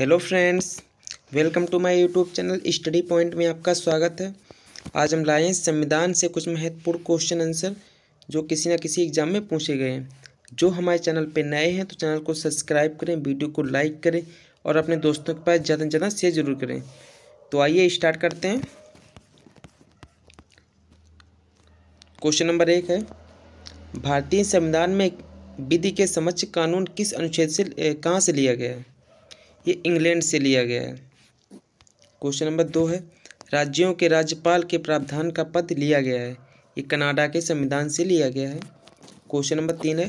hello friends welcome to my YouTube channel study point में आपका स्वागत है आज हम लाए हैं संविधान से कुछ महत्वपूर्ण क्वेश्चन आंसर जो किसी न किसी एग्जाम में पूछे गए हैं जो हमारे चैनल पर नए हैं तो चैनल को सब्सक्राइब करें वीडियो को लाइक करें और अपने दोस्तों के पास ज़्यादा से ज़्यादा शेयर जरूर करें तो आइए स्टार्ट करते हैं क्वेश्चन नंबर एक है भारतीय संविधान में विधि के समक्ष कानून किस अनुच्छेद से कहाँ से लिया गया है ये इंग्लैंड से लिया गया है क्वेश्चन नंबर दो है राज्यों के राज्यपाल के प्रावधान का पद लिया गया है ये कनाडा के संविधान से लिया गया है क्वेश्चन नंबर तीन है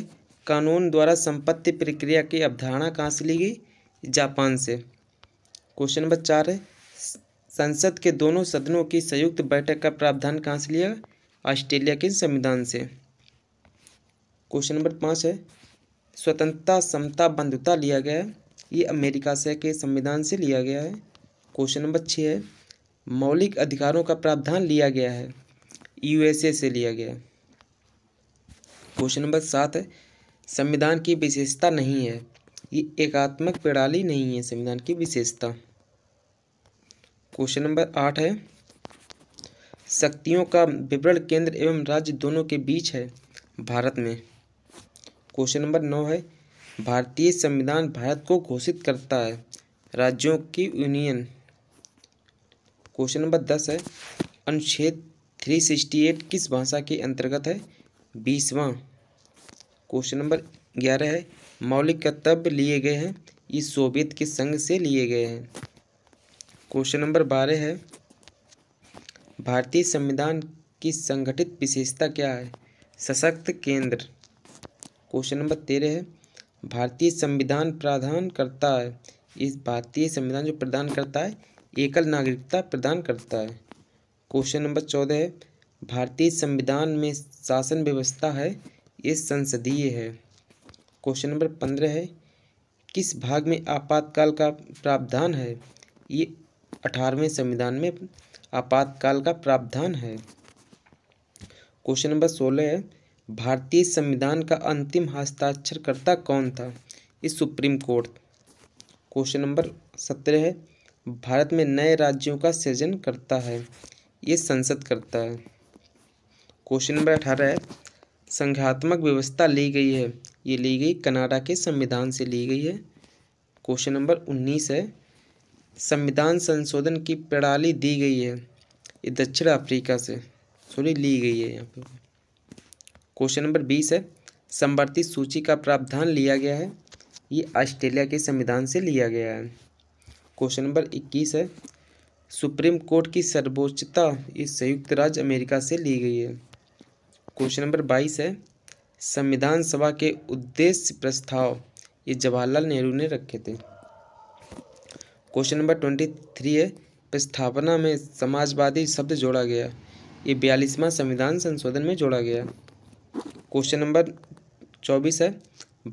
कानून द्वारा संपत्ति प्रक्रिया की अवधारणा कहाँ से ली गई जापान से क्वेश्चन नंबर चार है संसद के दोनों सदनों की संयुक्त बैठक का प्रावधान कहाँ से लिया ऑस्ट्रेलिया के संविधान से क्वेश्चन नंबर पाँच है स्वतंत्रता समता बंधुता लिया गया है ये अमेरिका से के संविधान से लिया गया है क्वेश्चन नंबर छः है मौलिक अधिकारों का प्रावधान लिया गया है यूएसए से लिया गया क्वेश्चन नंबर सात है संविधान की विशेषता नहीं है ये एकात्मक प्रणाली नहीं है संविधान की विशेषता क्वेश्चन नंबर आठ है शक्तियों का विवरण केंद्र एवं राज्य दोनों के बीच है भारत में क्वेश्चन नंबर नौ है भारतीय संविधान भारत को घोषित करता है राज्यों की यूनियन क्वेश्चन नंबर दस है अनुच्छेद थ्री सिक्सटी एट किस भाषा के अंतर्गत है बीसवां क्वेश्चन नंबर ग्यारह है मौलिक कर्तव्य लिए गए हैं ये सोवियत के संघ से लिए गए हैं क्वेश्चन नंबर बारह है भारतीय संविधान की संगठित विशेषता क्या है सशक्त केंद्र क्वेश्चन नंबर तेरह है भारतीय संविधान प्रदान करता है इस भारतीय संविधान जो प्रदान करता है एकल नागरिकता प्रदान करता है क्वेश्चन नंबर चौदह है भारतीय संविधान में शासन व्यवस्था है ये संसदीय है क्वेश्चन नंबर पंद्रह है किस भाग में आपातकाल का प्रावधान है ये अठारहवें संविधान में आपातकाल का प्रावधान है क्वेश्चन नंबर सोलह है भारतीय संविधान का अंतिम हस्ताक्षरकर्ता कौन था इस सुप्रीम कोर्ट क्वेश्चन नंबर सत्रह है भारत में नए राज्यों का सृजन करता है ये संसद करता है क्वेश्चन नंबर अठारह है संघात्मक व्यवस्था ली गई है ये ली गई कनाडा के संविधान से ली गई है क्वेश्चन नंबर उन्नीस है संविधान संशोधन की प्रणाली दी गई है ये दक्षिण अफ्रीका से सॉरी ली गई है यहाँ पर क्वेश्चन नंबर बीस है संवर्ती सूची का प्रावधान लिया गया है ये ऑस्ट्रेलिया के संविधान से लिया गया है क्वेश्चन नंबर इक्कीस है सुप्रीम कोर्ट की सर्वोच्चता इस संयुक्त राज्य अमेरिका से ली गई है क्वेश्चन नंबर बाईस है संविधान सभा के उद्देश्य प्रस्ताव ये जवाहरलाल नेहरू ने रखे थे क्वेश्चन नंबर ट्वेंटी थ्री है प्रस्थापना में समाजवादी शब्द जोड़ा गया ये बयालीसवां संविधान संशोधन में जोड़ा गया क्वेश्चन नंबर चौबीस है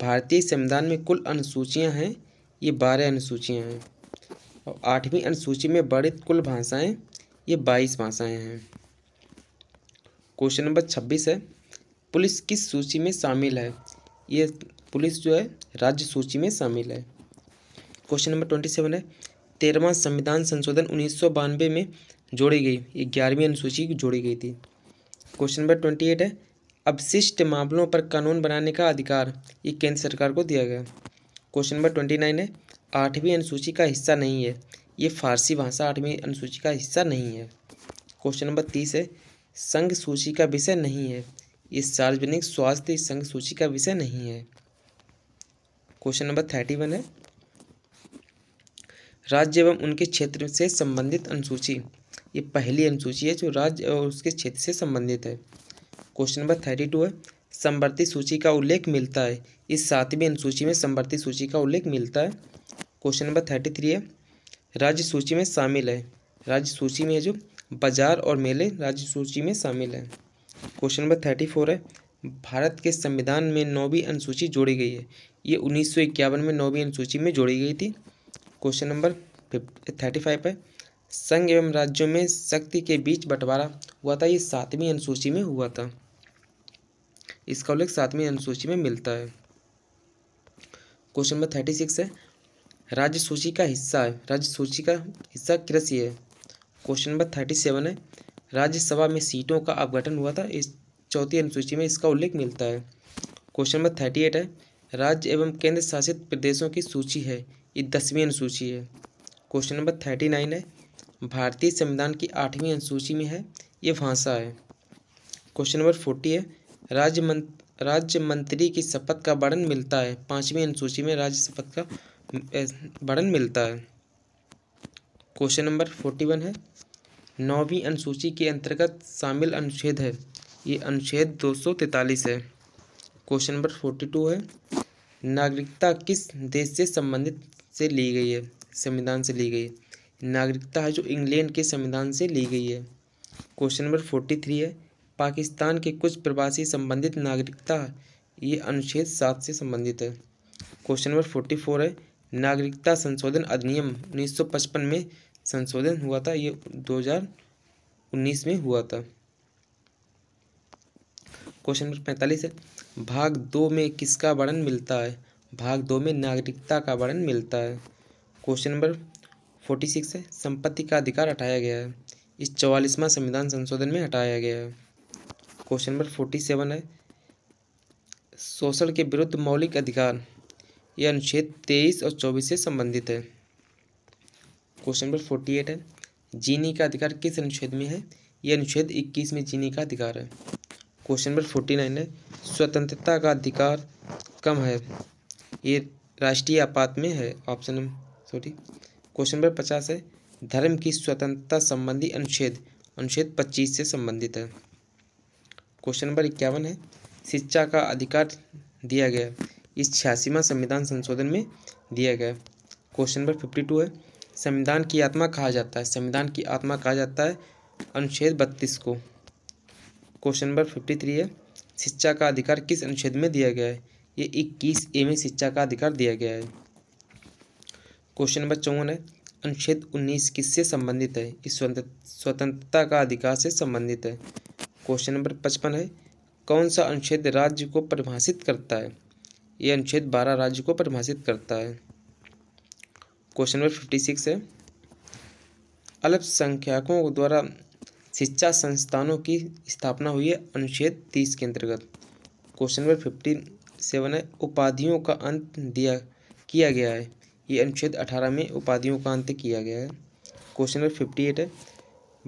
भारतीय संविधान में कुल अनुसूचियाँ हैं ये बारह अनुसूचियाँ हैं और आठवीं अनुसूची में बढ़ित कुल भाषाएं ये बाईस भाषाएं हैं क्वेश्चन नंबर छब्बीस है पुलिस किस सूची में शामिल है ये पुलिस जो है राज्य सूची में शामिल है क्वेश्चन नंबर ट्वेंटी सेवन है तेरहवा संविधान संशोधन उन्नीस में जोड़ी गई ये ग्यारहवीं अनुसूची जोड़ी गई थी क्वेश्चन नंबर ट्वेंटी एट है अपशिष्ट मामलों पर कानून बनाने का अधिकार ये केंद्र सरकार को दिया गया क्वेश्चन नंबर ट्वेंटी नाइन है आठवीं अनुसूची का हिस्सा नहीं है ये फारसी भाषा आठवीं अनुसूची का हिस्सा नहीं है क्वेश्चन नंबर तीस है संघ सूची का विषय नहीं है ये सार्वजनिक स्वास्थ्य संघ सूची का विषय नहीं है क्वेश्चन नंबर थर्टी वन है राज्य एवं उनके क्षेत्र से संबंधित अनुसूची ये पहली अनुसूची है जो राज्य और उसके क्षेत्र से संबंधित है क्वेश्चन नंबर थर्टी टू है संवर्ती सूची का उल्लेख मिलता है इस सातवीं अनुसूची में संवर्ती सूची का उल्लेख मिलता है क्वेश्चन नंबर थर्टी थ्री है राज्य सूची में शामिल है राज्य सूची में जो बाजार और मेले राज्य सूची में शामिल है क्वेश्चन नंबर थर्टी फोर है भारत के संविधान में नौवीं अनुसूची जोड़ी गई है ये उन्नीस सौ इक्यावन में नौवीं अनुसूची में जोड़ी गई थी क्वेश्चन नंबर थर्टी फाइव है संघ एवं राज्यों में शक्ति के बीच बंटवारा हुआ था ये सातवीं अनुसूची में हुआ था इसका उल्लेख सातवीं अनुसूची में मिलता है क्वेश्चन नंबर थर्टी सिक्स है राज्य सूची का हिस्सा है राज्य सूची का हिस्सा कृषि है क्वेश्चन नंबर थर्टी सेवन है राज्यसभा में सीटों का अपघटन हुआ था इस चौथी अनुसूची में इसका उल्लेख मिलता है क्वेश्चन नंबर थर्टी एट है राज्य एवं केंद्र शासित प्रदेशों की सूची है ये दसवीं अनुसूची है क्वेश्चन नंबर थर्टी नाइन है भारतीय संविधान की आठवीं अनुसूची में है ये भाषा है क्वेश्चन नंबर फोर्टी है राज्य मंत्र राज्य मंत्री की शपथ का वर्णन मिलता है पांचवी अनुसूची में राज्य शपथ का वर्णन मिलता है क्वेश्चन नंबर फोर्टी वन है नौवीं अनुसूची के अंतर्गत शामिल अनुच्छेद है ये अनुच्छेद दो सौ तैतालीस है क्वेश्चन नंबर फोर्टी टू है नागरिकता किस देश से संबंधित से ली गई है संविधान से ली गई है नागरिकता है जो इंग्लैंड के संविधान से ली गई है क्वेश्चन नंबर फोर्टी थ्री है पाकिस्तान के कुछ प्रवासी संबंधित नागरिकता ये अनुच्छेद सात से संबंधित है क्वेश्चन नंबर फोर्टी फोर है नागरिकता संशोधन अधिनियम उन्नीस सौ पचपन में संशोधन हुआ था ये दो हजार उन्नीस में हुआ था क्वेश्चन नंबर पैंतालीस है भाग दो में किसका वर्णन मिलता है भाग दो में नागरिकता का वर्णन मिलता है क्वेश्चन नंबर फोर्टी सिक्स है संपत्ति का अधिकार हटाया गया है इस चौवालीसवां संविधान संशोधन में हटाया गया है क्वेश्चन नंबर फोर्टी सेवन है शोषण के विरुद्ध मौलिक अधिकार यह अनुच्छेद तेईस और चौबीस से संबंधित है क्वेश्चन नंबर फोर्टी एट है जीने का अधिकार किस अनुच्छेद में है यह अनुच्छेद इक्कीस में जीने का अधिकार है क्वेश्चन नंबर फोर्टी नाइन है स्वतंत्रता का अधिकार कम है ये राष्ट्रीय आपात में है option number sorry question number पचास है धर्म की स्वतंत्रता संबंधी अनुच्छेद अनुच्छेद पच्चीस से संबंधित है क्वेश्चन नंबर इक्यावन है शिक्षा का अधिकार दिया गया इस छियासीवा संविधान संशोधन में दिया गया क्वेश्चन नंबर फिफ्टी टू है संविधान की आत्मा कहा जाता है संविधान की आत्मा कहा जाता है अनुच्छेद बत्तीस को क्वेश्चन नंबर फिफ्टी थ्री है शिक्षा का अधिकार किस अनुच्छेद में दिया गया है ये इक्कीस ए में शिक्षा का अधिकार दिया गया है क्वेश्चन नंबर चौवन है अनुच्छेद उन्नीस किससे संबंधित है इस स्वतंत्रता का अधिकार से संबंधित है क्वेश्चन नंबर पचपन है कौन सा अनुच्छेद राज्य को परिभाषित करता है ये अनुच्छेद बारह राज्य को परिभाषित करता है क्वेश्चन नंबर फिफ्टी सिक्स है अल्पसंख्यकों द्वारा शिक्षा संस्थानों की स्थापना हुई है अनुच्छेद तीस के अंतर्गत क्वेश्चन नंबर फिफ्टी सेवन है उपाधियों का अंत दिया किया गया है ये अनुच्छेद अठारह में उपाधियों का अंत किया गया है क्वेश्चन नंबर फिफ्टी एट है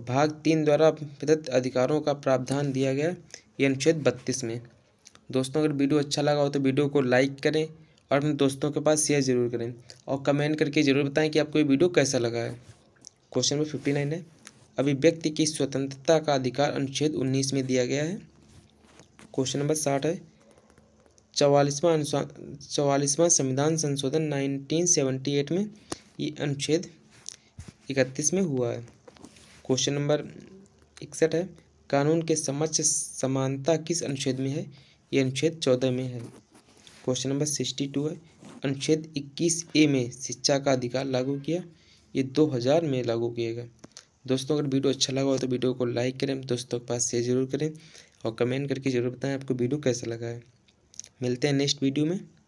भाग तीन द्वारा प्रदत्त अधिकारों का प्रावधान दिया गया ये अनुच्छेद बत्तीस में दोस्तों अगर वीडियो अच्छा लगा हो तो वीडियो को लाइक करें और अपने दोस्तों के पास शेयर जरूर करें और कमेंट करके ज़रूर बताएं कि आपको ये वीडियो कैसा लगा है क्वेश्चन नंबर फिफ्टी नाइन है अभिव्यक्ति की स्वतंत्रता का अधिकार अनुच्छेद उन्नीस में दिया गया है क्वेश्चन नंबर साठ है चवालीसवां अनुसार चवालीसवां संविधान संशोधन नाइनटीन सेवेंटी एट में ये अनुच्छेद इकतीस में हुआ है क्वेश्चन नंबर इकसठ है कानून के समक्ष समानता किस अनुच्छेद में है ये अनुच्छेद चौदह में है क्वेश्चन नंबर सिक्सटी टू है अनुच्छेद इक्कीस ए में शिक्षा का अधिकार लागू किया ये दो हज़ार में लागू किया गया दोस्तों अगर वीडियो अच्छा लगा हो तो वीडियो को लाइक करें दोस्तों के पास शेयर जरूर करें और कमेंट करके जरूर बताएं आपको वीडियो कैसा लगा है मिलते हैं नेक्स्ट वीडियो में